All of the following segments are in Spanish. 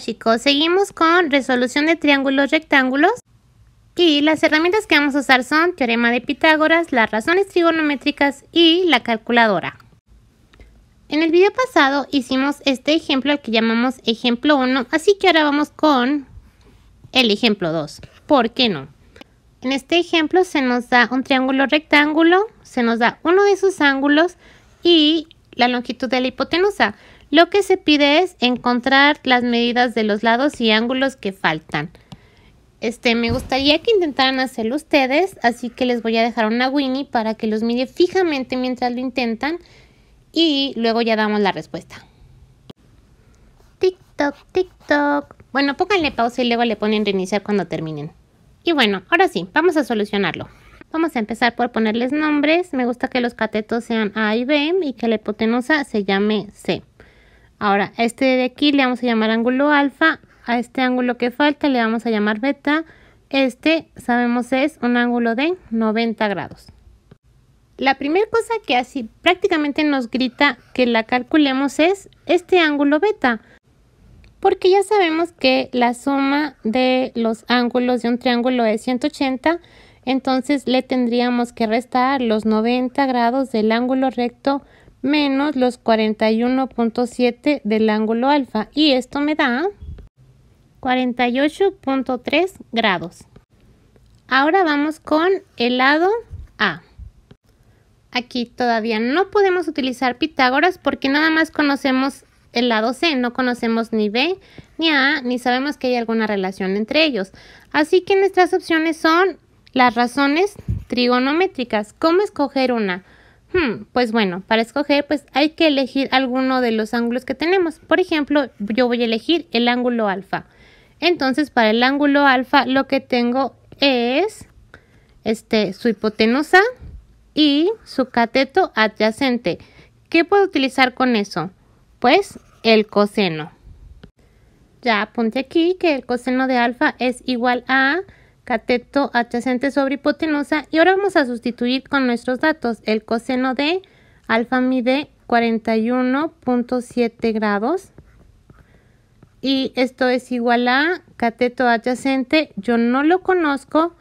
chicos, seguimos con resolución de triángulos rectángulos y las herramientas que vamos a usar son teorema de Pitágoras, las razones trigonométricas y la calculadora. En el video pasado hicimos este ejemplo que llamamos ejemplo 1, así que ahora vamos con el ejemplo 2. ¿Por qué no? En este ejemplo se nos da un triángulo rectángulo, se nos da uno de sus ángulos y la longitud de la hipotenusa. Lo que se pide es encontrar las medidas de los lados y ángulos que faltan. Este, me gustaría que intentaran hacerlo ustedes, así que les voy a dejar una Winnie para que los mire fijamente mientras lo intentan y luego ya damos la respuesta. Tiktok, tiktok. Bueno, pónganle pausa y luego le ponen reiniciar cuando terminen. Y bueno, ahora sí, vamos a solucionarlo. Vamos a empezar por ponerles nombres. Me gusta que los catetos sean A y B y que la hipotenusa se llame C. Ahora, a este de aquí le vamos a llamar ángulo alfa, a este ángulo que falta le vamos a llamar beta, este sabemos es un ángulo de 90 grados. La primera cosa que así prácticamente nos grita que la calculemos es este ángulo beta, porque ya sabemos que la suma de los ángulos de un triángulo es 180, entonces le tendríamos que restar los 90 grados del ángulo recto menos los 41.7 del ángulo alfa y esto me da 48.3 grados. Ahora vamos con el lado A. Aquí todavía no podemos utilizar Pitágoras porque nada más conocemos el lado C, no conocemos ni B ni A, ni sabemos que hay alguna relación entre ellos. Así que nuestras opciones son las razones trigonométricas. ¿Cómo escoger una? Hmm, pues bueno, para escoger pues hay que elegir alguno de los ángulos que tenemos. Por ejemplo, yo voy a elegir el ángulo alfa. Entonces, para el ángulo alfa lo que tengo es este, su hipotenusa y su cateto adyacente. ¿Qué puedo utilizar con eso? Pues el coseno. Ya apunte aquí que el coseno de alfa es igual a cateto adyacente sobre hipotenusa y ahora vamos a sustituir con nuestros datos el coseno de alfa mide 41.7 grados y esto es igual a cateto adyacente yo no lo conozco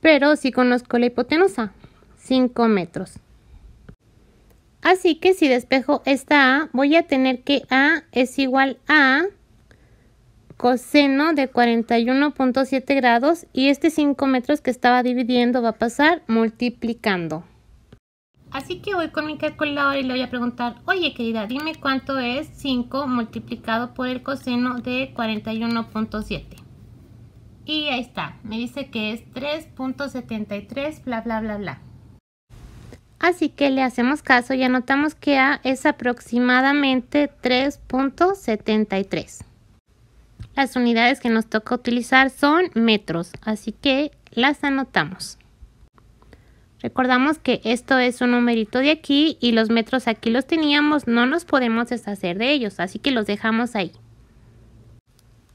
pero sí conozco la hipotenusa 5 metros así que si despejo esta A voy a tener que A es igual a coseno de 41.7 grados y este 5 metros que estaba dividiendo va a pasar multiplicando. Así que voy con mi calculadora y le voy a preguntar, oye querida, dime cuánto es 5 multiplicado por el coseno de 41.7. Y ahí está, me dice que es 3.73, bla, bla, bla, bla. Así que le hacemos caso y anotamos que A es aproximadamente 3.73. Las unidades que nos toca utilizar son metros, así que las anotamos. Recordamos que esto es un numerito de aquí y los metros aquí los teníamos, no nos podemos deshacer de ellos, así que los dejamos ahí.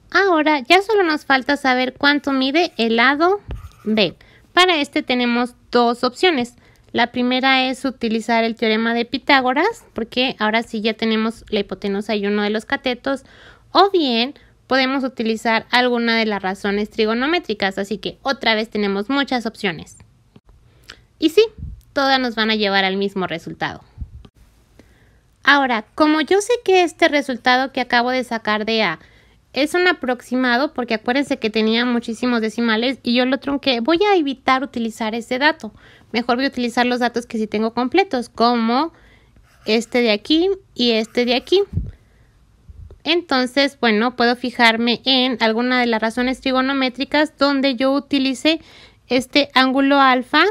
Ahora ya solo nos falta saber cuánto mide el lado B. Para este tenemos dos opciones. La primera es utilizar el teorema de Pitágoras, porque ahora sí ya tenemos la hipotenusa y uno de los catetos, o bien podemos utilizar alguna de las razones trigonométricas, así que otra vez tenemos muchas opciones. Y sí, todas nos van a llevar al mismo resultado. Ahora, como yo sé que este resultado que acabo de sacar de A es un aproximado, porque acuérdense que tenía muchísimos decimales y yo lo trunqué, voy a evitar utilizar ese dato. Mejor voy a utilizar los datos que sí tengo completos, como este de aquí y este de aquí. Entonces, bueno, puedo fijarme en alguna de las razones trigonométricas donde yo utilice este ángulo alfa,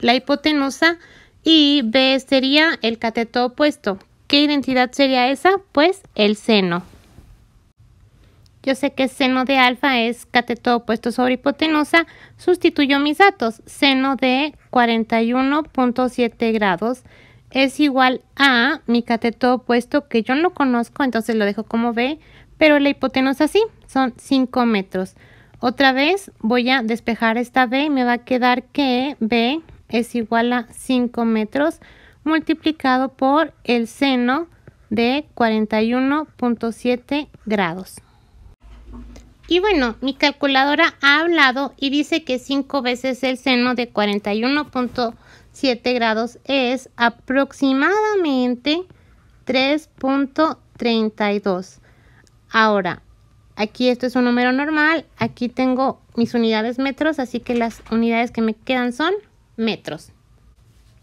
la hipotenusa, y B sería el cateto opuesto. ¿Qué identidad sería esa? Pues el seno. Yo sé que seno de alfa es cateto opuesto sobre hipotenusa. Sustituyo mis datos. Seno de 41.7 grados es igual a mi cateto opuesto, que yo no conozco, entonces lo dejo como B, pero la hipotenusa sí, son 5 metros. Otra vez voy a despejar esta B y me va a quedar que B es igual a 5 metros multiplicado por el seno de 41.7 grados. Y bueno, mi calculadora ha hablado y dice que 5 veces el seno de 41.7 7 grados es aproximadamente 3.32. Ahora, aquí esto es un número normal, aquí tengo mis unidades metros, así que las unidades que me quedan son metros.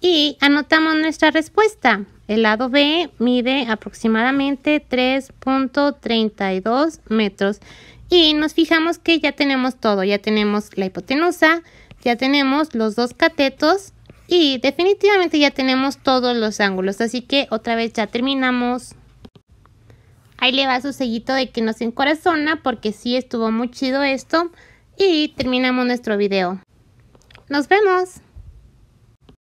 Y anotamos nuestra respuesta. El lado B mide aproximadamente 3.32 metros. Y nos fijamos que ya tenemos todo, ya tenemos la hipotenusa, ya tenemos los dos catetos y definitivamente ya tenemos todos los ángulos, así que otra vez ya terminamos. Ahí le va su sellito de que nos encorazona porque sí estuvo muy chido esto. Y terminamos nuestro video. ¡Nos vemos!